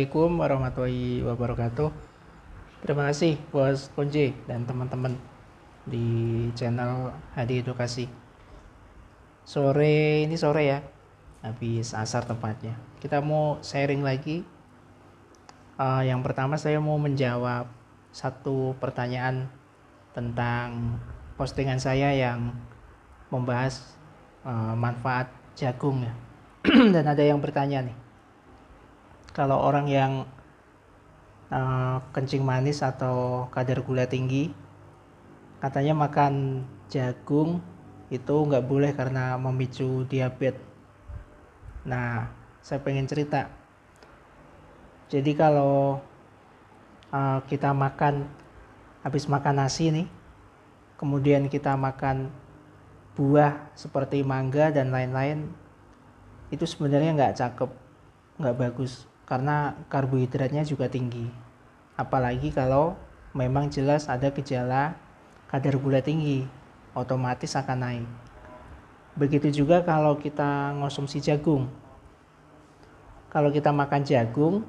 Assalamualaikum warahmatullahi wabarakatuh. Terima kasih Bos Kunci dan teman-teman di channel Hadi Edukasi. Sore ini sore ya, habis asar tempatnya. Kita mau sharing lagi. Uh, yang pertama saya mau menjawab satu pertanyaan tentang postingan saya yang membahas uh, manfaat jagung ya. dan ada yang bertanya nih kalau orang yang uh, kencing manis atau kadar gula tinggi katanya makan jagung itu nggak boleh karena memicu diabetes. Nah, saya pengen cerita. Jadi kalau uh, kita makan habis makan nasi nih, kemudian kita makan buah seperti mangga dan lain-lain, itu sebenarnya nggak cakep, nggak bagus karena karbohidratnya juga tinggi. Apalagi kalau memang jelas ada gejala kadar gula tinggi, otomatis akan naik. Begitu juga kalau kita ngonsumsi jagung. Kalau kita makan jagung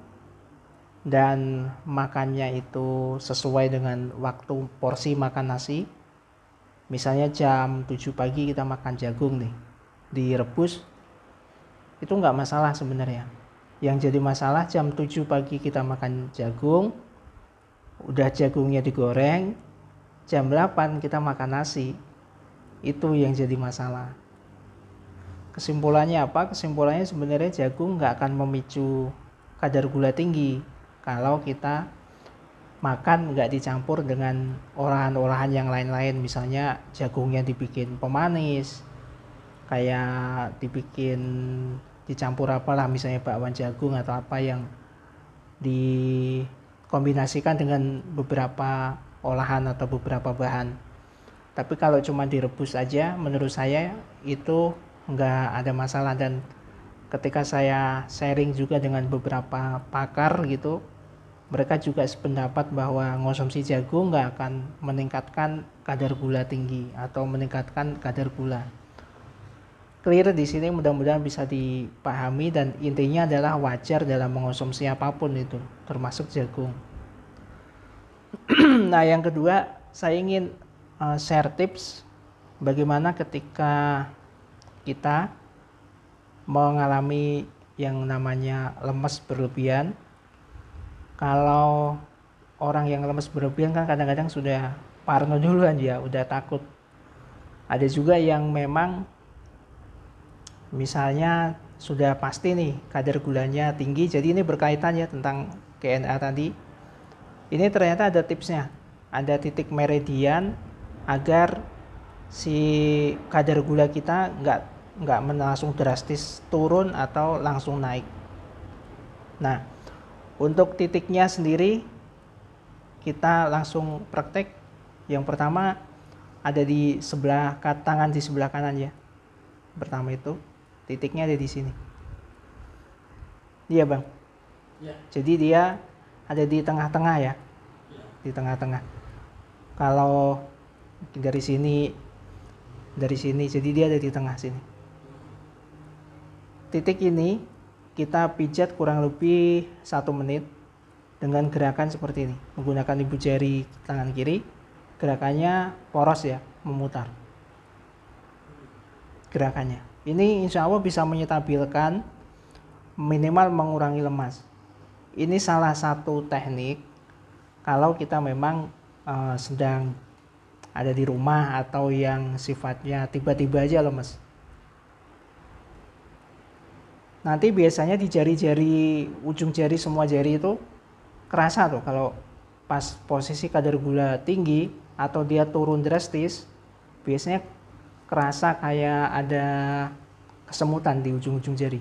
dan makannya itu sesuai dengan waktu porsi makan nasi, misalnya jam 7 pagi kita makan jagung nih, direbus, itu nggak masalah sebenarnya yang jadi masalah jam 7 pagi kita makan jagung, udah jagungnya digoreng, jam 8 kita makan nasi. Itu yang jadi masalah. Kesimpulannya apa? Kesimpulannya sebenarnya jagung nggak akan memicu kadar gula tinggi kalau kita makan nggak dicampur dengan olahan-olahan yang lain-lain misalnya jagungnya dibikin pemanis kayak dibikin dicampur apalah misalnya bakwan jagung atau apa yang dikombinasikan dengan beberapa olahan atau beberapa bahan tapi kalau cuma direbus aja menurut saya itu nggak ada masalah dan ketika saya sharing juga dengan beberapa pakar gitu mereka juga sependapat bahwa ngonsumsi jagung nggak akan meningkatkan kadar gula tinggi atau meningkatkan kadar gula clear di sini mudah-mudahan bisa dipahami dan intinya adalah wajar dalam mengonsumsi apapun itu termasuk jagung nah yang kedua saya ingin eh, share tips bagaimana ketika kita mengalami yang namanya lemes berlebihan kalau orang yang lemes berlebihan kan kadang-kadang sudah parno duluan ya udah takut ada juga yang memang Misalnya sudah pasti nih kadar gulanya tinggi, jadi ini berkaitan ya tentang GNA tadi. Ini ternyata ada tipsnya, ada titik meridian agar si kadar gula kita nggak nggak langsung drastis turun atau langsung naik. Nah, untuk titiknya sendiri kita langsung praktek. Yang pertama ada di sebelah tangan di sebelah kanan ya. Pertama itu titiknya ada di sini iya bang ya. jadi dia ada di tengah-tengah ya, ya. di tengah-tengah kalau dari sini dari sini jadi dia ada di tengah sini titik ini kita pijat kurang lebih satu menit dengan gerakan seperti ini menggunakan ibu jari tangan kiri gerakannya poros ya memutar gerakannya ini insya Allah bisa menyetabilkan minimal mengurangi lemas. Ini salah satu teknik kalau kita memang uh, sedang ada di rumah atau yang sifatnya tiba-tiba aja lemas. Nanti biasanya di jari-jari ujung jari semua jari itu kerasa tuh kalau pas posisi kadar gula tinggi atau dia turun drastis biasanya kerasa kayak ada kesemutan di ujung-ujung jari.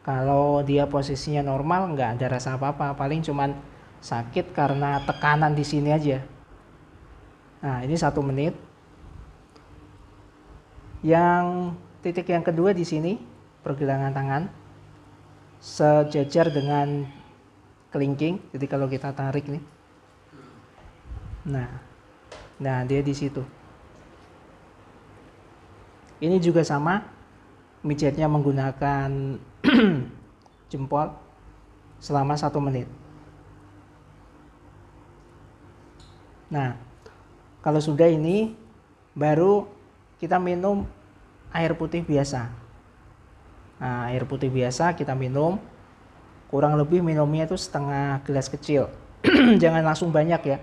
Kalau dia posisinya normal nggak ada rasa apa-apa, paling cuman sakit karena tekanan di sini aja. Nah ini satu menit. Yang titik yang kedua di sini pergelangan tangan sejajar dengan kelingking. Jadi kalau kita tarik nih, nah, nah dia di situ. Ini juga sama, mijatnya menggunakan jempol selama satu menit. Nah, kalau sudah ini, baru kita minum air putih biasa. Nah, air putih biasa kita minum, kurang lebih minumnya itu setengah gelas kecil. Jangan langsung banyak ya.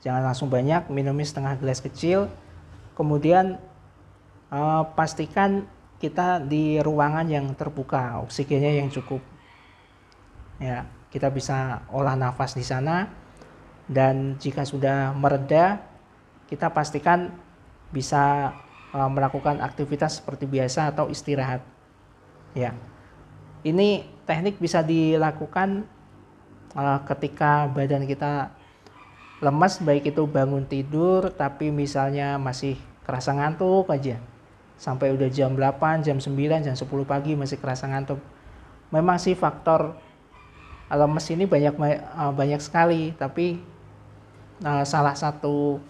Jangan langsung banyak, minumnya setengah gelas kecil. Kemudian Eh, pastikan kita di ruangan yang terbuka, oksigennya yang cukup. Ya, kita bisa olah nafas di sana dan jika sudah mereda, kita pastikan bisa uh, melakukan aktivitas seperti biasa atau istirahat. Ya. Ini teknik bisa dilakukan uh, ketika badan kita lemas baik itu bangun tidur tapi misalnya masih kerasa ngantuk aja sampai udah jam 8, jam 9, jam 10 pagi masih kerasa ngantuk. Memang sih faktor eh, mesin ini banyak eh, banyak sekali, tapi eh, salah satu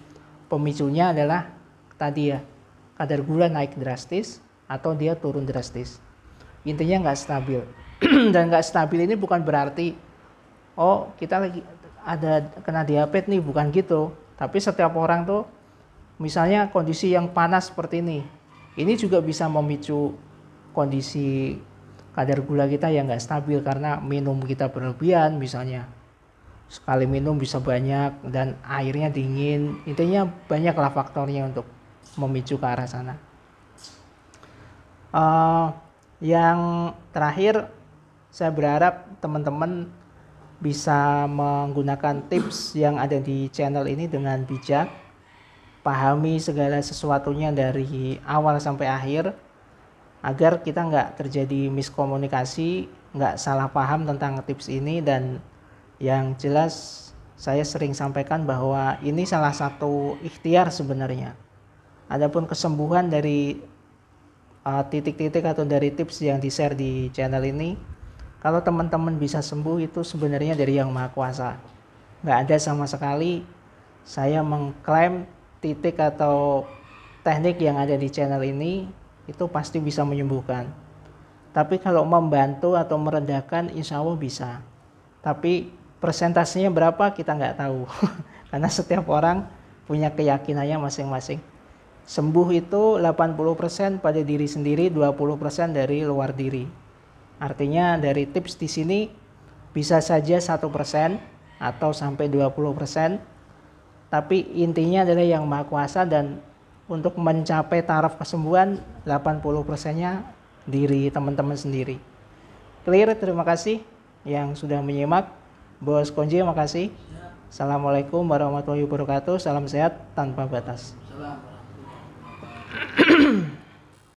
pemicunya adalah tadi ya kadar gula naik drastis atau dia turun drastis. Intinya nggak stabil. Dan nggak stabil ini bukan berarti oh kita lagi ada kena diabetes nih, bukan gitu. Tapi setiap orang tuh misalnya kondisi yang panas seperti ini, ini juga bisa memicu kondisi kadar gula kita yang nggak stabil karena minum kita berlebihan misalnya. Sekali minum bisa banyak dan airnya dingin. Intinya banyaklah faktornya untuk memicu ke arah sana. Uh, yang terakhir, saya berharap teman-teman bisa menggunakan tips yang ada di channel ini dengan bijak pahami segala sesuatunya dari awal sampai akhir agar kita nggak terjadi miskomunikasi, nggak salah paham tentang tips ini dan yang jelas saya sering sampaikan bahwa ini salah satu ikhtiar sebenarnya. Adapun kesembuhan dari uh, titik-titik uh, atau dari tips yang di-share di channel ini, kalau teman-teman bisa sembuh itu sebenarnya dari Yang Maha Kuasa. Nggak ada sama sekali saya mengklaim titik atau teknik yang ada di channel ini itu pasti bisa menyembuhkan. Tapi kalau membantu atau meredakan insya Allah bisa. Tapi persentasenya berapa kita nggak tahu. Karena setiap orang punya keyakinannya masing-masing. Sembuh itu 80% pada diri sendiri, 20% dari luar diri. Artinya dari tips di sini bisa saja satu persen atau sampai 20% tapi intinya adalah yang maha kuasa dan untuk mencapai taraf kesembuhan 80 persennya diri teman-teman sendiri clear terima kasih yang sudah menyimak bos konji kasih. assalamualaikum warahmatullahi wabarakatuh salam sehat tanpa batas